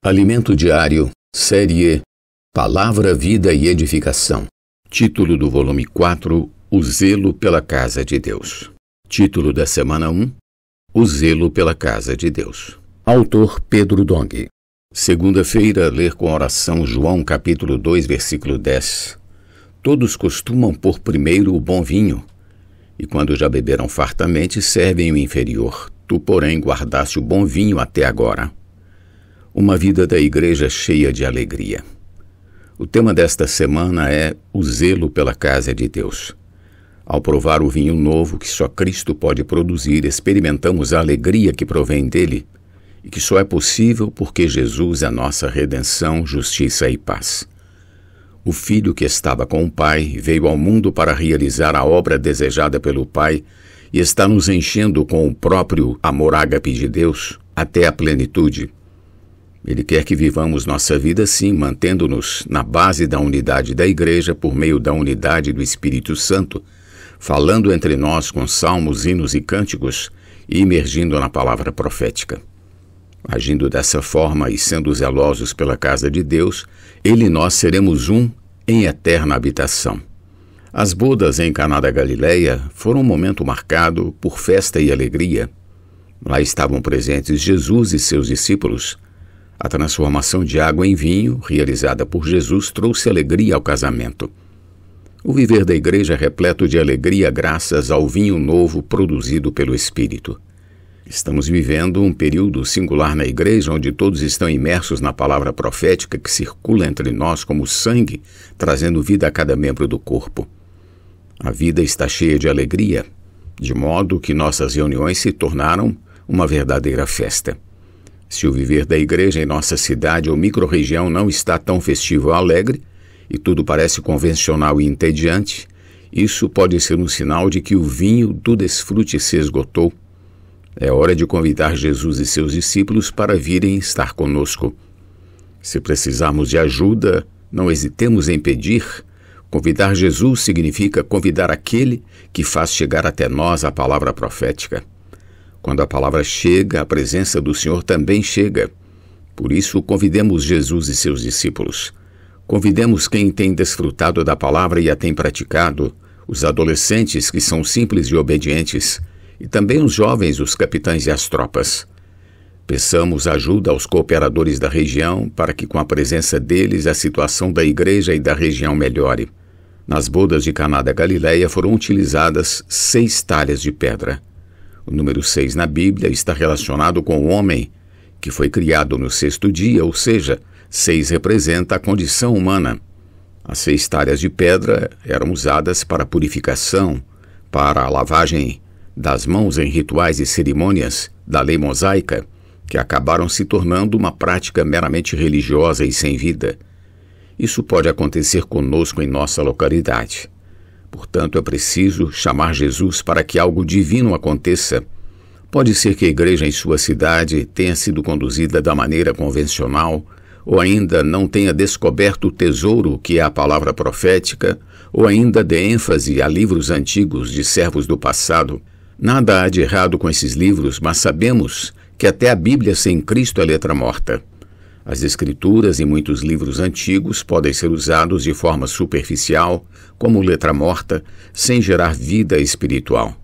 Alimento Diário, Série Palavra, Vida e Edificação. Título do volume 4: O Zelo pela Casa de Deus. Título da semana 1: O Zelo pela Casa de Deus. Autor Pedro Dong. Segunda-feira, ler com oração João capítulo 2, versículo 10. Todos costumam pôr primeiro o bom vinho, e quando já beberam fartamente, servem o inferior. Tu, porém, guardaste o bom vinho até agora uma vida da igreja cheia de alegria. O tema desta semana é o zelo pela casa de Deus. Ao provar o vinho novo que só Cristo pode produzir, experimentamos a alegria que provém dele e que só é possível porque Jesus é nossa redenção, justiça e paz. O filho que estava com o Pai veio ao mundo para realizar a obra desejada pelo Pai e está nos enchendo com o próprio amor ágape de Deus até a plenitude. Ele quer que vivamos nossa vida assim, mantendo-nos na base da unidade da Igreja por meio da unidade do Espírito Santo, falando entre nós com salmos, hinos e cânticos e emergindo na palavra profética. Agindo dessa forma e sendo zelosos pela casa de Deus, ele e nós seremos um em eterna habitação. As bodas em Caná da Galileia foram um momento marcado por festa e alegria. Lá estavam presentes Jesus e seus discípulos, a transformação de água em vinho, realizada por Jesus, trouxe alegria ao casamento. O viver da igreja é repleto de alegria graças ao vinho novo produzido pelo Espírito. Estamos vivendo um período singular na igreja onde todos estão imersos na palavra profética que circula entre nós como sangue, trazendo vida a cada membro do corpo. A vida está cheia de alegria, de modo que nossas reuniões se tornaram uma verdadeira festa. Se o viver da igreja em nossa cidade ou microrregião não está tão festivo ou alegre, e tudo parece convencional e entediante, isso pode ser um sinal de que o vinho do desfrute se esgotou. É hora de convidar Jesus e seus discípulos para virem estar conosco. Se precisarmos de ajuda, não hesitemos em pedir. Convidar Jesus significa convidar aquele que faz chegar até nós a palavra profética. Quando a palavra chega, a presença do Senhor também chega. Por isso, convidemos Jesus e seus discípulos. Convidemos quem tem desfrutado da palavra e a tem praticado, os adolescentes que são simples e obedientes, e também os jovens, os capitães e as tropas. Peçamos ajuda aos cooperadores da região para que, com a presença deles, a situação da igreja e da região melhore. Nas bodas de Caná da Galileia foram utilizadas seis talhas de pedra. O número 6 na Bíblia está relacionado com o homem, que foi criado no sexto dia, ou seja, 6 representa a condição humana. As seis talhas de pedra eram usadas para purificação, para a lavagem das mãos em rituais e cerimônias da lei mosaica, que acabaram se tornando uma prática meramente religiosa e sem vida. Isso pode acontecer conosco em nossa localidade. Portanto, é preciso chamar Jesus para que algo divino aconteça. Pode ser que a igreja em sua cidade tenha sido conduzida da maneira convencional, ou ainda não tenha descoberto o tesouro que é a palavra profética, ou ainda dê ênfase a livros antigos de servos do passado. Nada há de errado com esses livros, mas sabemos que até a Bíblia sem Cristo é letra morta. As escrituras e muitos livros antigos podem ser usados de forma superficial, como letra morta, sem gerar vida espiritual.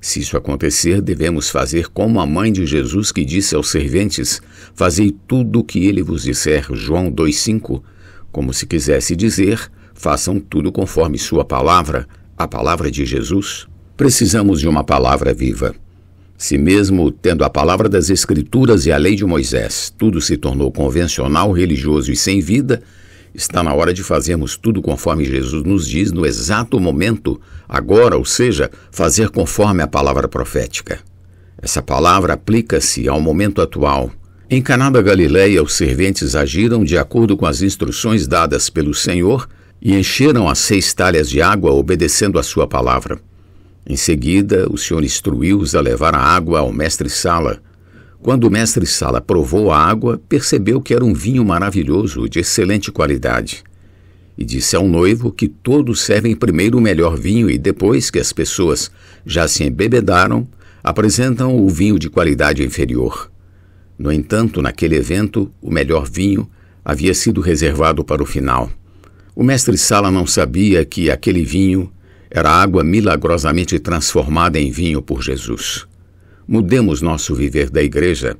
Se isso acontecer, devemos fazer como a mãe de Jesus que disse aos serventes: Fazei tudo o que ele vos disser. João 2,5. Como se quisesse dizer: façam tudo conforme Sua palavra, a palavra de Jesus. Precisamos de uma palavra viva. Se mesmo tendo a palavra das Escrituras e a lei de Moisés, tudo se tornou convencional, religioso e sem vida, está na hora de fazermos tudo conforme Jesus nos diz no exato momento, agora, ou seja, fazer conforme a palavra profética. Essa palavra aplica-se ao momento atual. Em Caná da Galileia, os serventes agiram de acordo com as instruções dadas pelo Senhor e encheram as seis talhas de água obedecendo a sua palavra. Em seguida, o senhor instruiu-os a levar a água ao mestre Sala. Quando o mestre Sala provou a água, percebeu que era um vinho maravilhoso, de excelente qualidade. E disse ao noivo que todos servem primeiro o melhor vinho e depois que as pessoas já se embebedaram, apresentam o vinho de qualidade inferior. No entanto, naquele evento, o melhor vinho havia sido reservado para o final. O mestre Sala não sabia que aquele vinho era água milagrosamente transformada em vinho por Jesus. Mudemos nosso viver da igreja.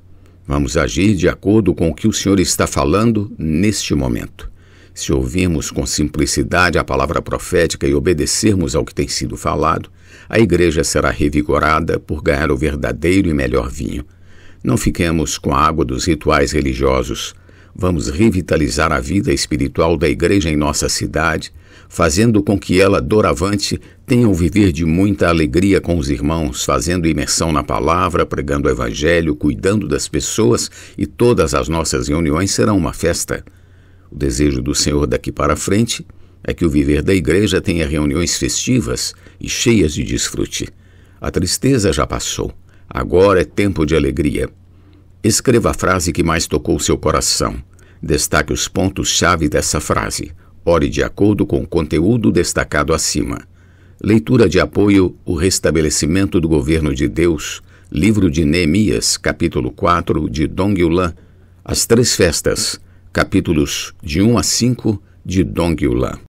Vamos agir de acordo com o que o Senhor está falando neste momento. Se ouvirmos com simplicidade a palavra profética e obedecermos ao que tem sido falado, a igreja será revigorada por ganhar o verdadeiro e melhor vinho. Não fiquemos com a água dos rituais religiosos, Vamos revitalizar a vida espiritual da igreja em nossa cidade, fazendo com que ela, doravante, tenha um viver de muita alegria com os irmãos, fazendo imersão na palavra, pregando o evangelho, cuidando das pessoas e todas as nossas reuniões serão uma festa. O desejo do Senhor daqui para frente é que o viver da igreja tenha reuniões festivas e cheias de desfrute. A tristeza já passou, agora é tempo de alegria. Escreva a frase que mais tocou seu coração. Destaque os pontos-chave dessa frase. Ore de acordo com o conteúdo destacado acima. Leitura de apoio O Restabelecimento do Governo de Deus, livro de Neemias, capítulo 4, de Dongyulan, As Três Festas, capítulos de 1 a 5, de Dongyulan.